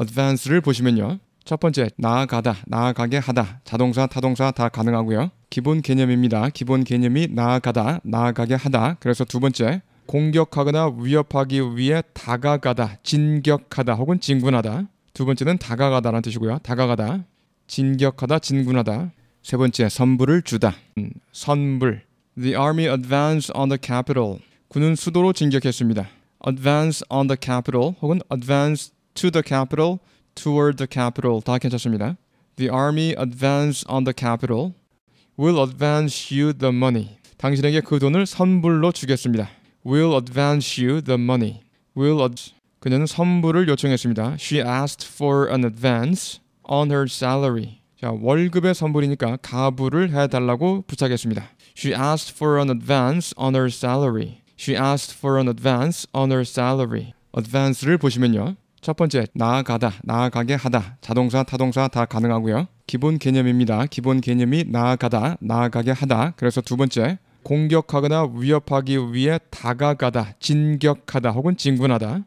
advance를 보시면요. 첫 번째 나아가다, 나아가게 하다, 자동사, 타동사 다 가능하고요. 기본 개념입니다. 기본 개념이 나아가다, 나아가게 하다. 그래서 두 번째 공격하거나 위협하기 위해 다가가다, 진격하다 혹은 진군하다. 두 번째는 다가가다라는 뜻이고요. 다가가다, 진격하다, 진군하다. 세 번째 선불을 주다. 음, 선불. The army advanced on the capital. 군은 수도로 진격했습니다. advance on the capital 혹은 advance d to the capital, toward the capital 다 괜찮습니다. The army advance on the capital will advance you the money. 당신에게 그 돈을 선불로 주겠습니다. will advance you the money. will ad- 그녀는 선불을 요청했습니다. She asked for an advance on her salary. 자, 월급의 선불이니까 가부를 해달라고 부탁했습니다. She asked for an advance on her salary. She asked for an advance on her salary. advance를 보시면요. 첫 번째, 나아가다, 나아가게 하다. 자동사, 타동사 다 가능하고요. 기본 개념입니다. 기본 개념이 나아가다, 나아가게 하다. 그래서 두 번째, 공격하거나 위협하기 위해 다가가다, 진격하다 혹은 진군하다.